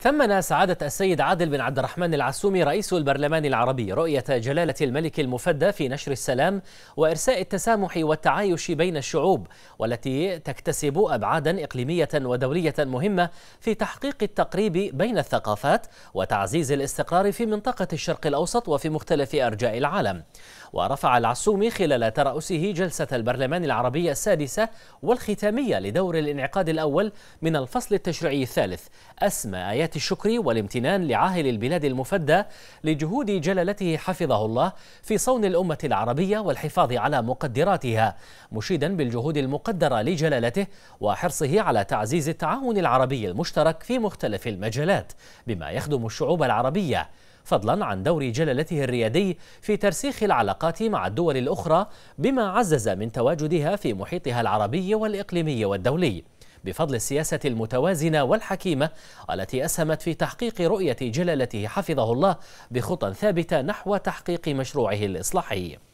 ثمن سعادة السيد عادل بن عبد الرحمن العسومي رئيس البرلمان العربي رؤية جلالة الملك المفدى في نشر السلام وإرساء التسامح والتعايش بين الشعوب والتي تكتسب أبعادا إقليمية ودولية مهمة في تحقيق التقريب بين الثقافات وتعزيز الاستقرار في منطقة الشرق الأوسط وفي مختلف أرجاء العالم ورفع العسومي خلال ترأسه جلسة البرلمان العربي السادسة والختامية لدور الانعقاد الأول من الفصل التشريعي الثالث أسمى آيات تحيات الشكر والامتنان لعاهل البلاد المفدى لجهود جلالته حفظه الله في صون الأمة العربية والحفاظ على مقدراتها مشيدا بالجهود المقدرة لجلالته وحرصه على تعزيز التعاون العربي المشترك في مختلف المجالات بما يخدم الشعوب العربية فضلا عن دور جلالته الريادي في ترسيخ العلاقات مع الدول الأخرى بما عزز من تواجدها في محيطها العربي والإقليمي والدولي بفضل السياسة المتوازنة والحكيمة التي أسهمت في تحقيق رؤية جلالته حفظه الله بخطى ثابتة نحو تحقيق مشروعه الإصلاحي